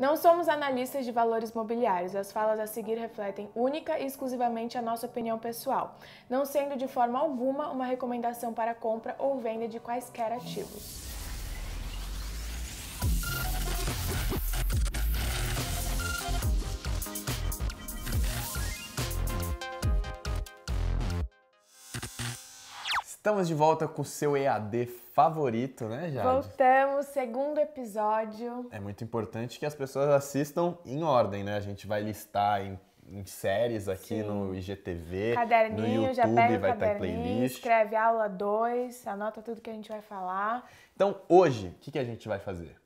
Não somos analistas de valores mobiliários. As falas a seguir refletem única e exclusivamente a nossa opinião pessoal, não sendo de forma alguma uma recomendação para compra ou venda de quaisquer ativos. Estamos de volta com o seu EAD favorito, né, Jade? Voltamos, segundo episódio. É muito importante que as pessoas assistam em ordem, né? A gente vai listar em, em séries aqui Sim. no IGTV, caderninho, no YouTube, já pega vai tá estar playlist. Escreve aula 2, anota tudo que a gente vai falar. Então, hoje, o que, que a gente vai fazer?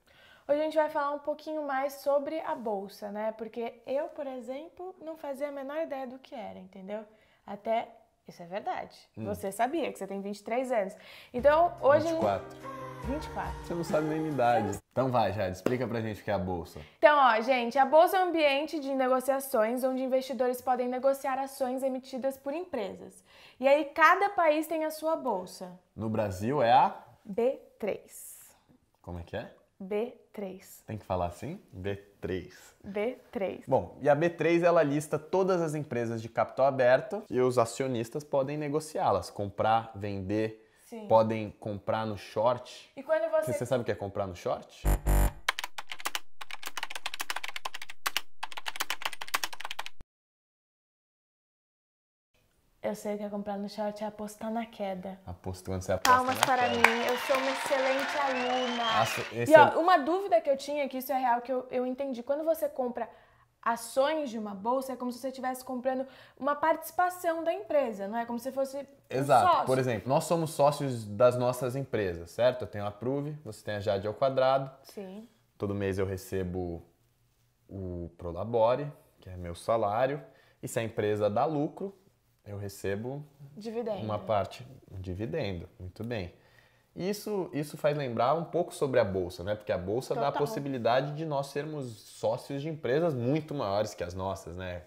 Hoje a gente vai falar um pouquinho mais sobre a bolsa, né? Porque eu, por exemplo, não fazia a menor ideia do que era, entendeu? Até isso é verdade. Hum. Você sabia que você tem 23 anos. Então, hoje. 24. 24. Você não sabe nem minha idade. Então vai, Jade, explica pra gente o que é a bolsa. Então, ó, gente, a bolsa é um ambiente de negociações onde investidores podem negociar ações emitidas por empresas. E aí cada país tem a sua bolsa. No Brasil é a B3. Como é que é? B3. Tem que falar assim? B3. B3. Bom, e a B3 ela lista todas as empresas de capital aberto e os acionistas podem negociá-las, comprar, vender, Sim. podem comprar no short. E quando você. Você sabe o que é comprar no short? Eu sei o que é comprar no short é apostar na queda. apostando quando você aposta Palmas para queda. mim, eu sou uma excelente aluna. Nossa, e ó, é... uma dúvida que eu tinha, que isso é real, que eu, eu entendi. Quando você compra ações de uma bolsa, é como se você estivesse comprando uma participação da empresa, não é como se fosse. Exato. Um sócio. Por exemplo, nós somos sócios das nossas empresas, certo? Eu tenho a Prove, você tem a Jade ao quadrado. Sim. Todo mês eu recebo o Prolabore, que é meu salário. E se a empresa dá lucro, eu recebo dividendo. uma parte dividendo. Muito bem. Isso, isso faz lembrar um pouco sobre a bolsa, né? Porque a bolsa Total. dá a possibilidade de nós sermos sócios de empresas muito maiores que as nossas, né?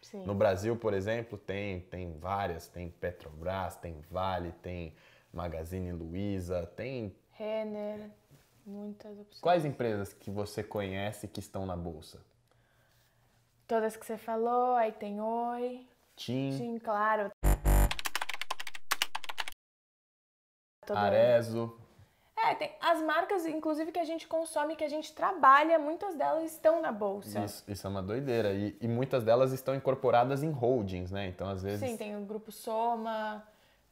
Sim. No Brasil, por exemplo, tem, tem várias, tem Petrobras, tem Vale, tem Magazine Luiza, tem Renner, muitas opções. Quais empresas que você conhece que estão na bolsa? Todas que você falou, aí tem Oi, Tim. Tim, claro. Todo Arezo. É, tem as marcas, inclusive, que a gente consome, que a gente trabalha, muitas delas estão na bolsa. Isso, isso é uma doideira. E, e, muitas delas estão incorporadas em holdings, né? Então, às vezes. Sim, tem o grupo Soma,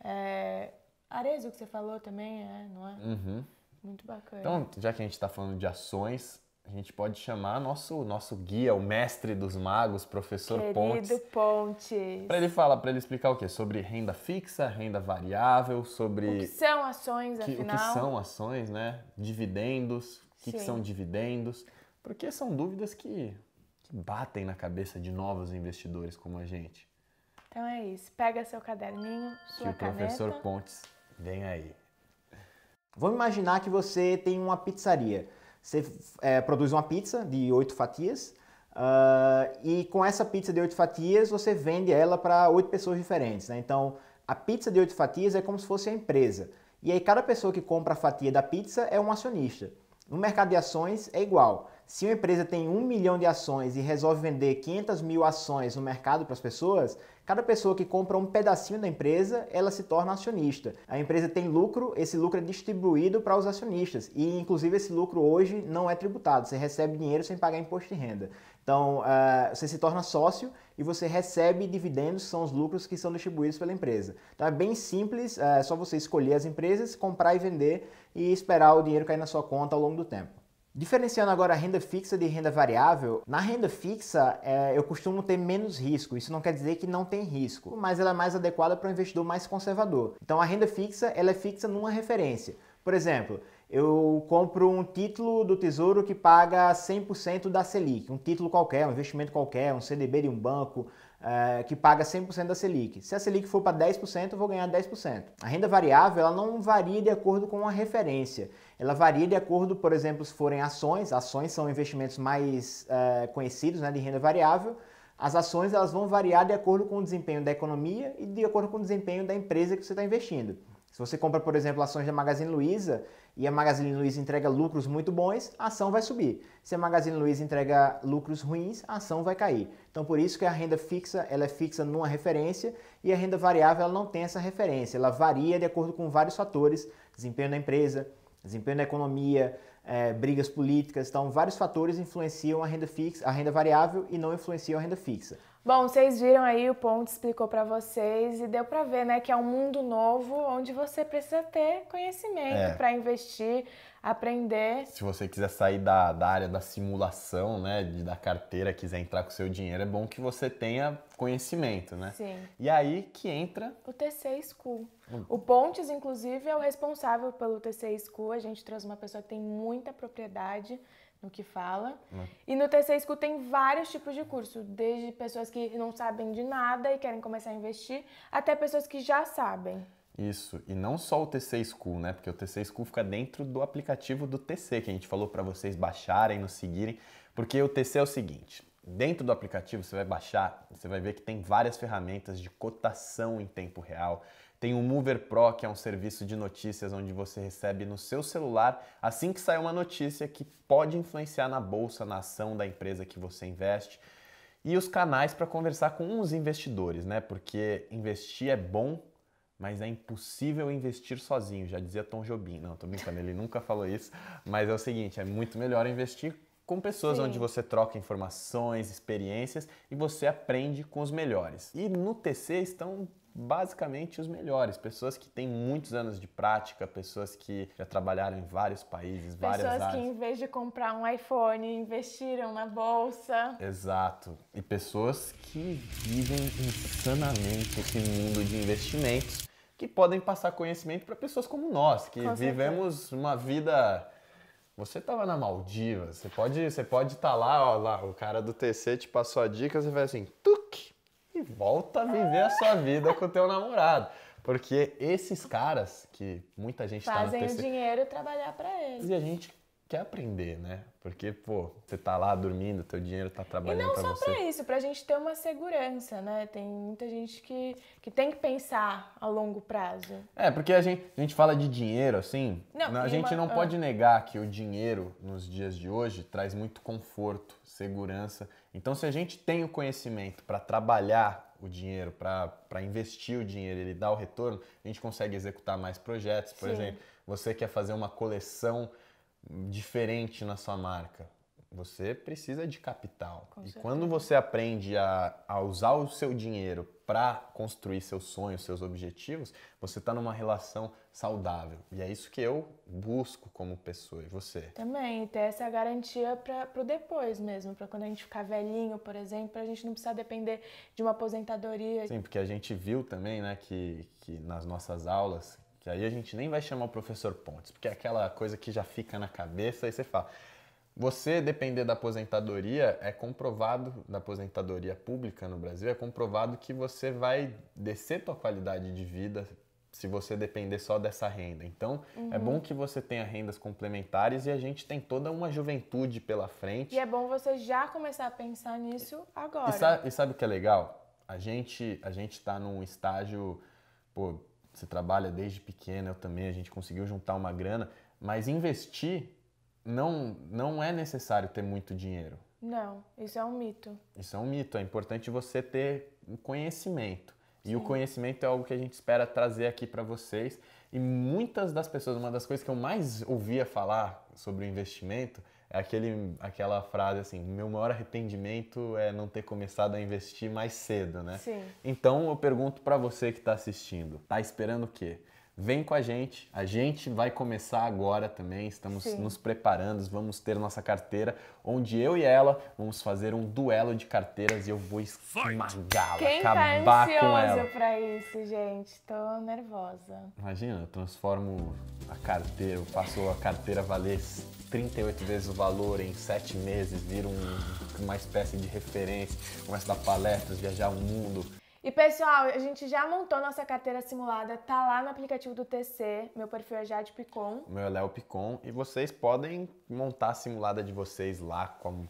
é... Arezo, que você falou também, é, não é? Uhum. Muito bacana. Então, já que a gente está falando de ações, a gente pode chamar nosso nosso guia, o mestre dos magos, professor Querido Pontes. Pontes. Para ele falar, para ele explicar o quê? Sobre renda fixa, renda variável, sobre o que são ações, que, afinal. O que são ações, né? Dividendos, o que, que são dividendos? Porque são dúvidas que, que batem na cabeça de novos investidores como a gente. Então é isso. Pega seu caderninho, sua que caneta. Que o professor Pontes vem aí. Vamos imaginar que você tem uma pizzaria. Você é, produz uma pizza de oito fatias uh, e com essa pizza de oito fatias você vende ela para oito pessoas diferentes. Né? Então a pizza de oito fatias é como se fosse a empresa. E aí cada pessoa que compra a fatia da pizza é um acionista. No mercado de ações é igual. Se uma empresa tem um milhão de ações e resolve vender 500 mil ações no mercado para as pessoas, Cada pessoa que compra um pedacinho da empresa, ela se torna acionista. A empresa tem lucro, esse lucro é distribuído para os acionistas e, inclusive, esse lucro hoje não é tributado. Você recebe dinheiro sem pagar imposto de renda. Então, uh, você se torna sócio e você recebe dividendos, que são os lucros que são distribuídos pela empresa. Então, é bem simples, é só você escolher as empresas, comprar e vender e esperar o dinheiro cair na sua conta ao longo do tempo. Diferenciando agora a renda fixa de renda variável, na renda fixa é, eu costumo ter menos risco. Isso não quer dizer que não tem risco, mas ela é mais adequada para um investidor mais conservador. Então a renda fixa ela é fixa numa referência. Por exemplo, eu compro um título do Tesouro que paga 100% da Selic, um título qualquer, um investimento qualquer, um CDB de um banco, é, que paga 100% da Selic. Se a Selic for para 10%, eu vou ganhar 10%. A renda variável ela não varia de acordo com a referência. Ela varia de acordo, por exemplo, se forem ações. Ações são investimentos mais é, conhecidos né, de renda variável. As ações elas vão variar de acordo com o desempenho da economia e de acordo com o desempenho da empresa que você está investindo. Se você compra, por exemplo, ações da Magazine Luiza e a Magazine Luiza entrega lucros muito bons, a ação vai subir. Se a Magazine Luiza entrega lucros ruins, a ação vai cair. Então, por isso que a renda fixa ela é fixa numa referência e a renda variável ela não tem essa referência. Ela varia de acordo com vários fatores: desempenho da empresa, desempenho da economia, é, brigas políticas. Então, vários fatores influenciam a renda fixa, a renda variável e não influenciam a renda fixa. Bom, vocês viram aí o ponto explicou para vocês e deu para ver, né, que é um mundo novo onde você precisa ter conhecimento é. para investir, aprender. Se você quiser sair da, da área da simulação, né, de, da carteira, quiser entrar com o seu dinheiro, é bom que você tenha conhecimento, né? Sim. E aí que entra... O TC School. Hum. O Pontes, inclusive, é o responsável pelo TC School. A gente trouxe uma pessoa que tem muita propriedade no que fala. Hum. E no TC School tem vários tipos de curso, desde pessoas que não sabem de nada e querem começar a investir, até pessoas que já sabem. Isso, e não só o TC School, né? Porque o TC School fica dentro do aplicativo do TC, que a gente falou para vocês baixarem, nos seguirem, porque o TC é o seguinte, dentro do aplicativo você vai baixar, você vai ver que tem várias ferramentas de cotação em tempo real, tem o Mover Pro, que é um serviço de notícias onde você recebe no seu celular assim que sai uma notícia que pode influenciar na bolsa, na ação da empresa que você investe. E os canais para conversar com os investidores, né? Porque investir é bom mas é impossível investir sozinho, já dizia Tom Jobim. Não, tô brincando, ele nunca falou isso, mas é o seguinte, é muito melhor investir com pessoas Sim. onde você troca informações, experiências e você aprende com os melhores. E no TC estão basicamente os melhores, pessoas que têm muitos anos de prática, pessoas que já trabalharam em vários países, pessoas várias áreas. Pessoas que em vez de comprar um iPhone, investiram na bolsa. Exato. E pessoas que vivem insanamente esse mundo de investimentos, que podem passar conhecimento para pessoas como nós, que Com vivemos certeza. uma vida você estava na Maldivas, você pode você pode estar tá lá, ó, lá, o cara do TC te passou a dica, você vai assim, tuque, volta a viver a sua vida com o teu namorado. Porque esses caras que muita gente tá fazem tá no TC... o dinheiro trabalhar para eles. E a gente quer aprender, né? Porque, pô, você tá lá dormindo, teu dinheiro tá trabalhando para você. E não só para isso, pra gente ter uma segurança, né? Tem muita gente que, que tem que pensar a longo prazo. É, porque a gente, a gente fala de dinheiro, assim, não, a gente uma... não ah. pode negar que o dinheiro, nos dias de hoje, traz muito conforto, segurança então, se a gente tem o conhecimento para trabalhar o dinheiro, para investir o dinheiro, ele dá o retorno, a gente consegue executar mais projetos. Por Sim. exemplo, você quer fazer uma coleção diferente na sua marca. Você precisa de capital. Com e certeza. quando você aprende a, a usar o seu dinheiro para construir seus sonhos, seus objetivos, você está numa relação saudável. E é isso que eu busco como pessoa e você. Também, ter essa garantia para o depois mesmo, para quando a gente ficar velhinho, por exemplo, para a gente não precisar depender de uma aposentadoria. Sim, porque a gente viu também né, que, que nas nossas aulas, que aí a gente nem vai chamar o professor Pontes, porque é aquela coisa que já fica na cabeça e você fala. Você depender da aposentadoria, é comprovado, da aposentadoria pública no Brasil, é comprovado que você vai descer sua qualidade de vida se você depender só dessa renda. Então, é uhum. é bom que você tenha rendas complementares e a gente tem toda uma juventude pela frente. E é bom você já começar a pensar nisso agora. E sabe, e sabe o que é legal? A gente a gente está num estágio, pô, você trabalha desde pequeno, eu também, a gente conseguiu juntar uma grana, mas investir não, não é necessário ter muito dinheiro. Não, isso é um mito. Isso é um mito. É importante você ter conhecimento. Sim. E o conhecimento é algo que a gente espera trazer aqui para vocês. E muitas das pessoas, uma das coisas que eu mais ouvia falar sobre o investimento é aquele, aquela frase assim: meu maior arrependimento é não ter começado a investir mais cedo, né? Sim. Então eu pergunto para você que está assistindo: tá esperando o quê? Vem com a gente, a gente vai começar agora também. Estamos Sim. nos preparando, vamos ter nossa carteira, onde eu e ela vamos fazer um duelo de carteiras e eu vou esmagá-la, tá acabar tá com ela. pra isso, gente. Tô nervosa. Imagina, eu transformo a carteira, eu faço a carteira valer 38 vezes o valor em 7 meses, vira um, uma espécie de referência, começa a dar palestras, viajar o mundo, e pessoal, a gente já montou nossa carteira simulada, tá lá no aplicativo do TC, meu perfil é Jade Picon. Meu é Léo Picon e vocês podem montar a simulada de vocês lá com,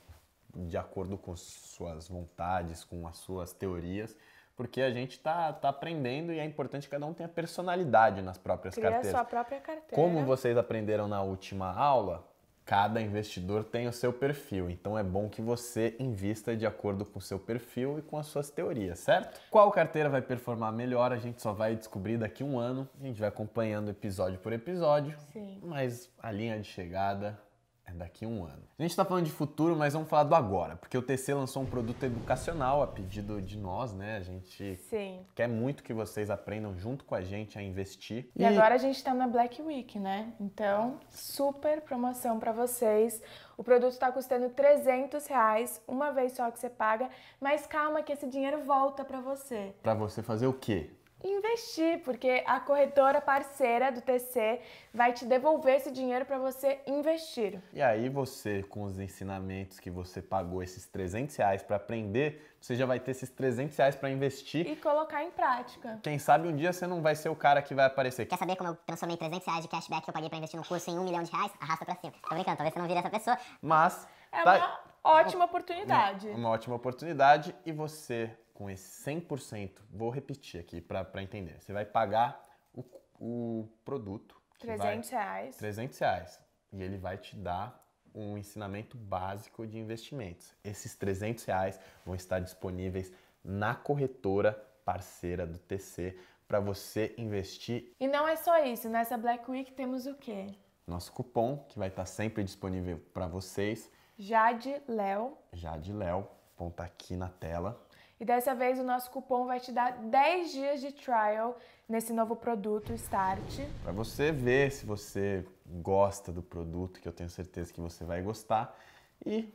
de acordo com suas vontades, com as suas teorias porque a gente tá, tá aprendendo e é importante que cada um tenha personalidade nas próprias Cria carteiras. Cria sua própria carteira. Como vocês aprenderam na última aula, Cada investidor tem o seu perfil, então é bom que você invista de acordo com o seu perfil e com as suas teorias, certo? Qual carteira vai performar melhor, a gente só vai descobrir daqui um ano. A gente vai acompanhando episódio por episódio, Sim. mas a linha de chegada é daqui a um ano. A gente está falando de futuro, mas vamos falar do agora, porque o TC lançou um produto educacional a pedido de nós, né? A gente Sim. quer muito que vocês aprendam junto com a gente a investir. E, e... agora a gente está na Black Week, né? Então, super promoção para vocês. O produto está custando 300 reais, uma vez só que você paga, mas calma que esse dinheiro volta para você. Para você fazer o quê? investir, porque a corretora parceira do TC vai te devolver esse dinheiro para você investir. E aí você, com os ensinamentos que você pagou esses 300 reais para aprender, você já vai ter esses 300 reais para investir. E colocar em prática. Quem sabe um dia você não vai ser o cara que vai aparecer. Quer saber como eu transformei 300 reais de cashback que eu paguei para investir no curso em um milhão de reais? Arrasta para cima. Tô brincando, talvez você não vire essa pessoa. Mas... É tá... uma ótima oportunidade. Uma, é uma ótima oportunidade e você com esse 100%, vou repetir aqui para entender. Você vai pagar o, o produto. 300 vai, reais. 300 reais. E ele vai te dar um ensinamento básico de investimentos. Esses 300 reais vão estar disponíveis na corretora parceira do TC para você investir. E não é só isso, nessa Black Week temos o quê? Nosso cupom que vai estar sempre disponível para vocês. Jade Léo. Jade Léo, ponta aqui na tela. E dessa vez o nosso cupom vai te dar 10 dias de trial nesse novo produto Start. Para você ver se você gosta do produto, que eu tenho certeza que você vai gostar, e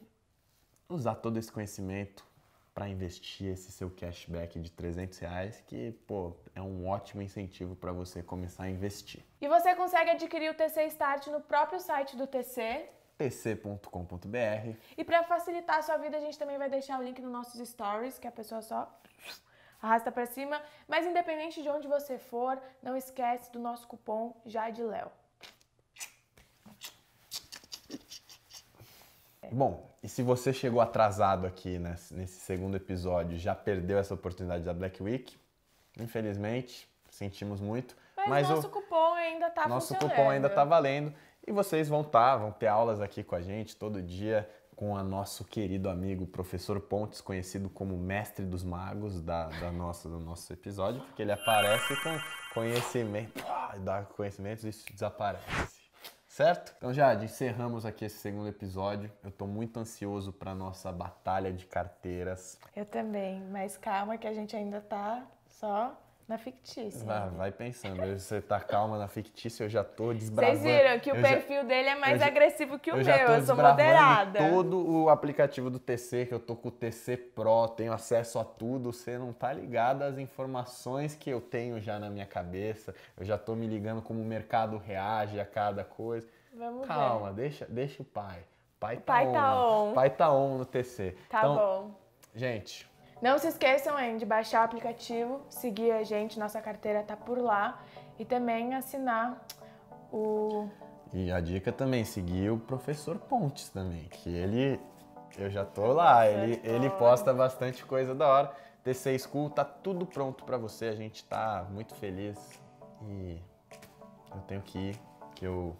usar todo esse conhecimento para investir esse seu cashback de 300 reais, que pô, é um ótimo incentivo para você começar a investir. E você consegue adquirir o TC Start no próprio site do TC tc.com.br. E para facilitar a sua vida, a gente também vai deixar o link nos nossos stories, que a pessoa só arrasta para cima. Mas independente de onde você for, não esquece do nosso cupom JADLEO. Léo. Bom, e se você chegou atrasado aqui nesse segundo episódio, já perdeu essa oportunidade da Black Week, infelizmente, sentimos muito. Mas, mas nosso o, cupom ainda tá nosso funcionando. Nosso cupom ainda tá valendo. E vocês vão estar, tá, vão ter aulas aqui com a gente todo dia com o nosso querido amigo professor Pontes, conhecido como mestre dos magos da, da nossa, do nosso episódio, porque ele aparece com conhecimento, dá conhecimentos e isso desaparece. Certo? Então, já encerramos aqui esse segundo episódio. Eu tô muito ansioso para nossa batalha de carteiras. Eu também, mas calma que a gente ainda tá só na fictícia. Vai, vai pensando, você tá calma na fictícia, eu já tô desbravando. Vocês viram é que o eu perfil já, dele é mais agressivo já, que o eu meu, eu sou moderada. todo o aplicativo do TC, que eu tô com o TC Pro, tenho acesso a tudo, você não tá ligado às informações que eu tenho já na minha cabeça, eu já tô me ligando como o mercado reage a cada coisa. Vamos calma, ver. deixa, deixa o pai. Pai, o tá, pai on, tá on. Né? Pai tá on no TC. Tá então, bom. Gente, não se esqueçam hein, de baixar o aplicativo, seguir a gente, nossa carteira tá por lá e também assinar o. E a dica também, seguir o professor Pontes também, que ele. Eu já tô lá, ele, ele posta bastante coisa da hora. T6 School tá tudo pronto para você, a gente tá muito feliz e eu tenho que ir, que eu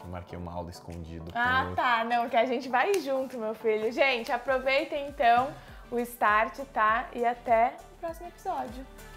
eu marquei uma aula escondido. Ah, tá. Não, que a gente vai junto, meu filho. Gente, aproveitem então o start, tá? E até o próximo episódio.